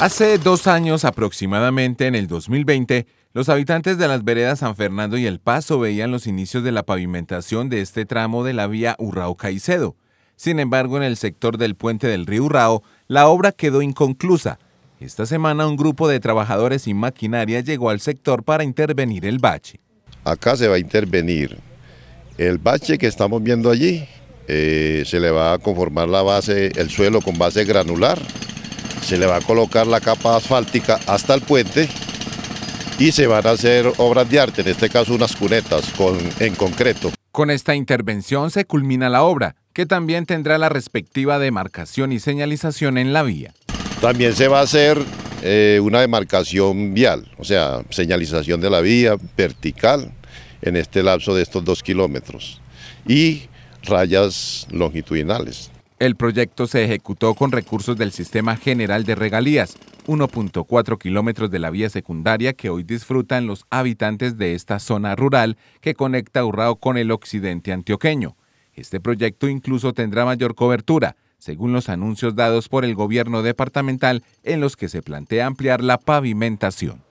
Hace dos años aproximadamente, en el 2020, los habitantes de las veredas San Fernando y El Paso veían los inicios de la pavimentación de este tramo de la vía Urrao-Caicedo. Sin embargo, en el sector del puente del río Urrao, la obra quedó inconclusa. Esta semana un grupo de trabajadores y maquinaria llegó al sector para intervenir el bache. Acá se va a intervenir el bache que estamos viendo allí. Eh, se le va a conformar la base, el suelo con base granular se le va a colocar la capa asfáltica hasta el puente y se van a hacer obras de arte, en este caso unas cunetas con, en concreto. Con esta intervención se culmina la obra, que también tendrá la respectiva demarcación y señalización en la vía. También se va a hacer eh, una demarcación vial, o sea, señalización de la vía vertical en este lapso de estos dos kilómetros y rayas longitudinales. El proyecto se ejecutó con recursos del Sistema General de Regalías, 1.4 kilómetros de la vía secundaria que hoy disfrutan los habitantes de esta zona rural que conecta Urrao con el occidente antioqueño. Este proyecto incluso tendrá mayor cobertura, según los anuncios dados por el gobierno departamental en los que se plantea ampliar la pavimentación.